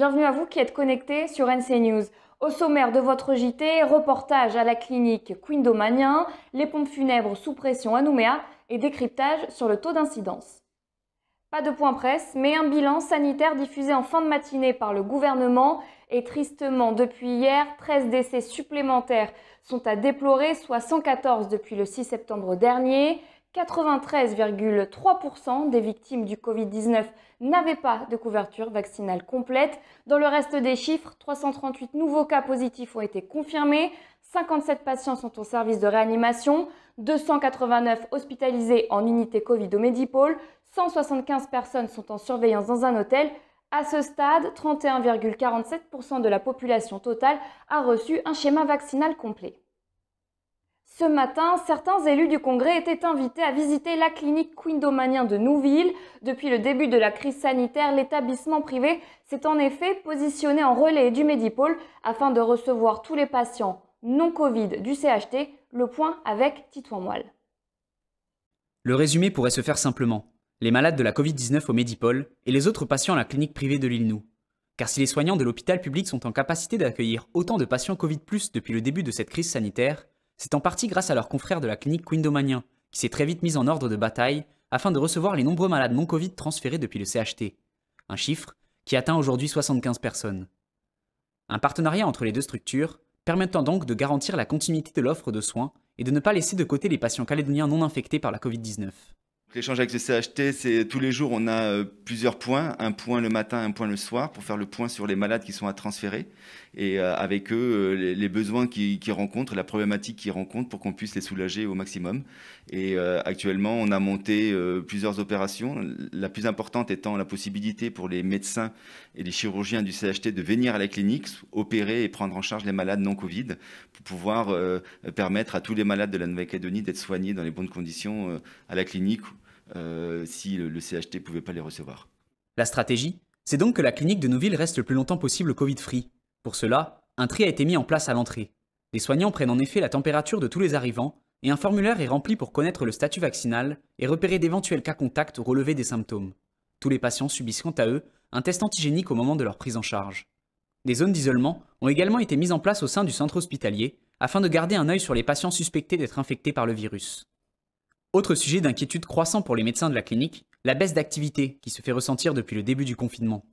Bienvenue à vous qui êtes connectés sur NC News. Au sommaire de votre JT, reportage à la clinique Quindomania, les pompes funèbres sous pression à Nouméa et décryptage sur le taux d'incidence. Pas de point presse, mais un bilan sanitaire diffusé en fin de matinée par le gouvernement. Et tristement, depuis hier, 13 décès supplémentaires sont à déplorer, soit 114 depuis le 6 septembre dernier. 93,3% des victimes du Covid-19 n'avaient pas de couverture vaccinale complète. Dans le reste des chiffres, 338 nouveaux cas positifs ont été confirmés, 57 patients sont en service de réanimation, 289 hospitalisés en unité Covid au Medipôle, 175 personnes sont en surveillance dans un hôtel. À ce stade, 31,47% de la population totale a reçu un schéma vaccinal complet. Ce matin, certains élus du Congrès étaient invités à visiter la clinique quindomanien de Nouville. Depuis le début de la crise sanitaire, l'établissement privé s'est en effet positionné en relais du Médipôle afin de recevoir tous les patients non Covid du CHT. Le point avec Titouan Moelle. Le résumé pourrait se faire simplement. Les malades de la Covid-19 au Médipôle et les autres patients à la clinique privée de l'île Nou. Car si les soignants de l'hôpital public sont en capacité d'accueillir autant de patients Covid depuis le début de cette crise sanitaire, c'est en partie grâce à leurs confrères de la clinique Quindomania, qui s'est très vite mise en ordre de bataille afin de recevoir les nombreux malades non Covid transférés depuis le CHT. Un chiffre qui atteint aujourd'hui 75 personnes. Un partenariat entre les deux structures permettant donc de garantir la continuité de l'offre de soins et de ne pas laisser de côté les patients calédoniens non infectés par la Covid-19. L'échange avec le CHT, c'est tous les jours, on a euh, plusieurs points, un point le matin, un point le soir, pour faire le point sur les malades qui sont à transférer et euh, avec eux euh, les, besoins qu'ils rencontrent, la problématique qu'ils rencontrent pour qu'on puisse les soulager au maximum. Et actuellement, on a monté plusieurs opérations, la plus importante étant la possibilité pour les médecins et les chirurgiens du CHT de venir à la clinique, opérer et prendre en charge les malades non Covid pour pouvoir permettre à tous les malades de la Nouvelle-Calédonie d'être soignés dans les bonnes conditions à la clinique euh, si le, CHT ne pouvait pas les recevoir. La stratégie, c'est donc que la clinique de Nouville reste le plus longtemps possible Covid-free. Pour cela, un tri a été mis en place à l'entrée. Les soignants prennent en effet la température de tous les arrivants et un formulaire est rempli pour connaître le statut vaccinal et repérer d'éventuels cas contacts ou relever des symptômes. Tous les patients subissent quant à eux un test antigénique au moment de leur prise en charge. Des zones d'isolement ont également été mises en place au sein du centre hospitalier afin de garder un œil sur les patients suspectés d'être infectés par le virus. Autre sujet d'inquiétude croissant pour les médecins de la clinique, la baisse d'activité qui se fait ressentir depuis le début du confinement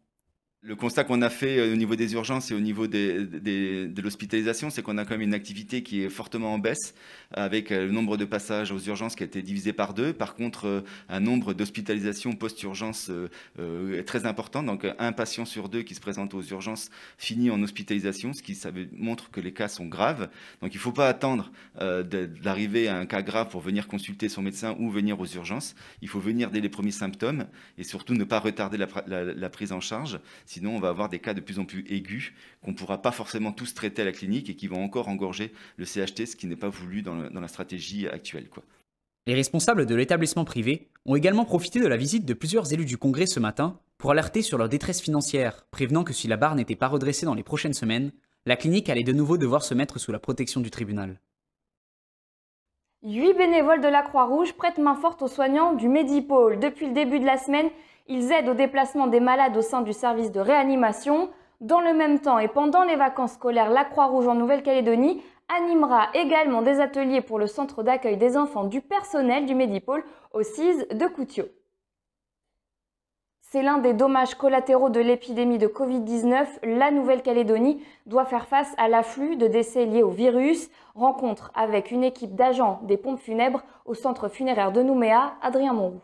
le constat qu'on a fait euh, au niveau des urgences et au niveau de l'hospitalisation, c'est qu'on a quand même une activité qui est fortement en baisse, avec euh, le nombre de passages aux urgences qui a été divisé par deux. Par contre, euh, un nombre d'hospitalisations post-urgence est très important. Donc, un patient sur deux qui se présente aux urgences finit en hospitalisation, ce qui montre que les cas sont graves. Donc, il ne faut pas attendre d'arriver à un cas grave pour venir consulter son médecin ou venir aux urgences. Il faut venir dès les premiers symptômes et surtout ne pas retarder la prise en charge Sinon, on va avoir des cas de plus en plus aigus qu'on ne pourra pas forcément tous traiter à la clinique et qui vont encore engorger le CHT, ce qui n'est pas voulu dans, la stratégie actuelle. Les responsables de l'établissement privé ont également profité de la visite de plusieurs élus du Congrès ce matin pour alerter sur leur détresse financière, prévenant que si la barre n'était pas redressée dans les prochaines semaines, la clinique allait de nouveau devoir se mettre sous la protection du tribunal. Huit bénévoles de la Croix-Rouge prêtent main forte aux soignants du Medipôle Depuis le début de la semaine, ils aident au déplacement des malades au sein du service de réanimation. Dans le même temps et pendant les vacances scolaires, la Croix-Rouge en Nouvelle-Calédonie animera également des ateliers pour le centre d'accueil des enfants du personnel du Médipôle au CIS de Coutio. C'est l'un des dommages collatéraux de l'épidémie de Covid-19. La Nouvelle-Calédonie doit faire face à l'afflux de décès liés au virus. Rencontre avec une équipe d'agents des pompes funèbres au centre funéraire de Nouméa, Adrien Monroux.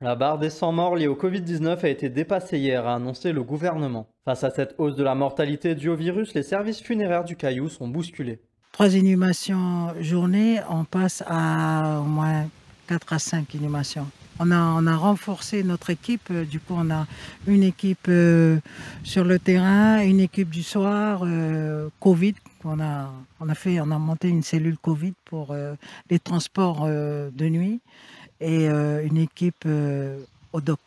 La barre des 100 morts liées au Covid-19 a été dépassée hier, a annoncé le gouvernement. Face à cette hausse de la mortalité due au virus, les services funéraires du Caillou sont bousculés. Trois inhumations journée, on passe à au moins 4 à 5 inhumations. On a, renforcé notre équipe, euh, du coup on a une équipe euh, sur le terrain, une équipe du soir, euh, Covid, on a, on, a fait, on a monté une cellule Covid pour les transports de nuit et euh, une équipe euh, au doc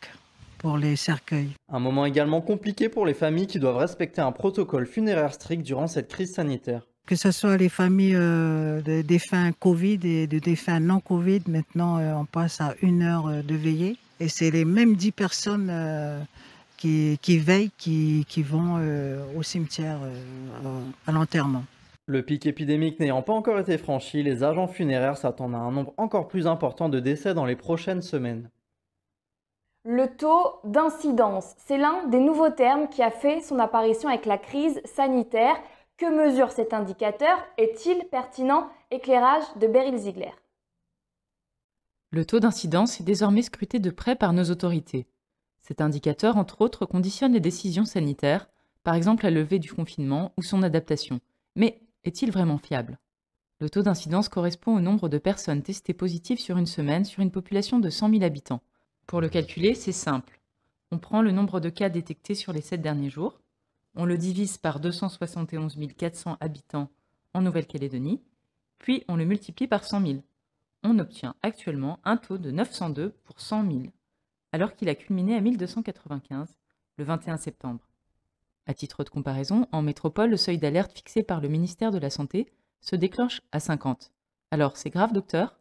pour les cercueils. Un moment également compliqué pour les familles qui doivent respecter un protocole funéraire strict durant cette crise sanitaire. Que ce soit les familles euh, de défunts Covid et de défunts non Covid, maintenant on passe à une heure de veillée. Et c'est les mêmes dix personnes qui, veillent, qui vont au cimetière, à l'enterrement. Le pic épidémique n'ayant pas encore été franchi, les agents funéraires s'attendent à un nombre encore plus important de décès dans les prochaines semaines. Le taux d'incidence, c'est l'un des nouveaux termes qui a fait son apparition avec la crise sanitaire. Que mesure cet indicateur Est-il pertinent Éclairage de Beryl Ziegler. Le taux d'incidence est désormais scruté de près par nos autorités. Cet indicateur, entre autres, conditionne les décisions sanitaires, par exemple la levée du confinement ou son adaptation. Mais est-il vraiment fiable Le taux d'incidence correspond au nombre de personnes testées positives sur une semaine sur une population de 100 000 habitants. Pour le calculer, c'est simple. On prend le nombre de cas détectés sur les 7 derniers jours, on le divise par 271 400 habitants en Nouvelle-Calédonie, puis on le multiplie par 100 000. On obtient actuellement un taux de 902 pour 100 000, alors qu'il a culminé à 1295 le 21 septembre. À titre de comparaison, en métropole, le seuil d'alerte fixé par le ministère de la Santé se déclenche à 50. Alors, c'est grave, docteur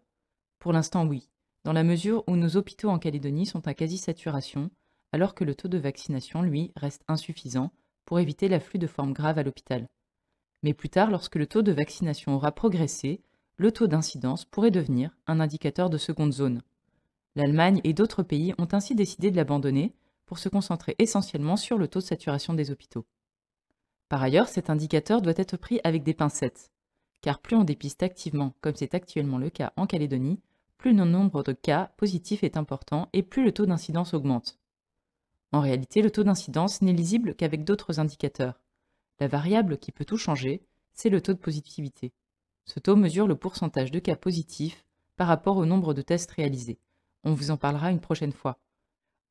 Pour l'instant, oui, dans la mesure où nos hôpitaux en Calédonie sont à quasi-saturation, alors que le taux de vaccination, lui, reste insuffisant pour éviter l'afflux de formes graves à l'hôpital. Mais plus tard, lorsque le taux de vaccination aura progressé, le taux d'incidence pourrait devenir un indicateur de seconde zone. L'Allemagne et d'autres pays ont ainsi décidé de l'abandonner pour se concentrer essentiellement sur le taux de saturation des hôpitaux. Par ailleurs, cet indicateur doit être pris avec des pincettes, car plus on dépiste activement, comme c'est actuellement le cas en Calédonie, plus le nombre de cas positifs est important et plus le taux d'incidence augmente. En réalité, le taux d'incidence n'est lisible qu'avec d'autres indicateurs. La variable qui peut tout changer, c'est le taux de positivité. Ce taux mesure le pourcentage de cas positifs par rapport au nombre de tests réalisés. On vous en parlera une prochaine fois.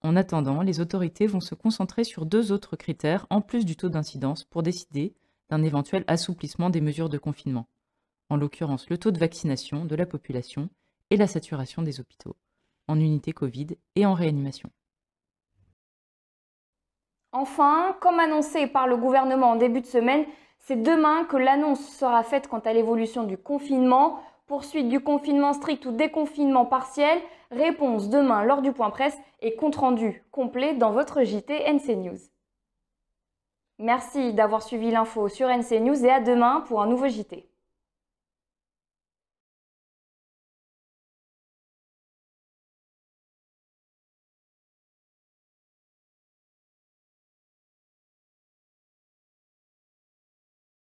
En attendant, les autorités vont se concentrer sur deux autres critères en plus du taux d'incidence pour décider d'un éventuel assouplissement des mesures de confinement, en l'occurrence le taux de vaccination de la population et la saturation des hôpitaux, en unité Covid et en réanimation. Enfin, comme annoncé par le gouvernement en début de semaine, c'est demain que l'annonce sera faite quant à l'évolution du confinement, poursuite du confinement strict ou déconfinement partiel, Réponse demain lors du point presse et compte-rendu complet dans votre JT NC News. Merci d'avoir suivi l'info sur NC News et à demain pour un nouveau JT.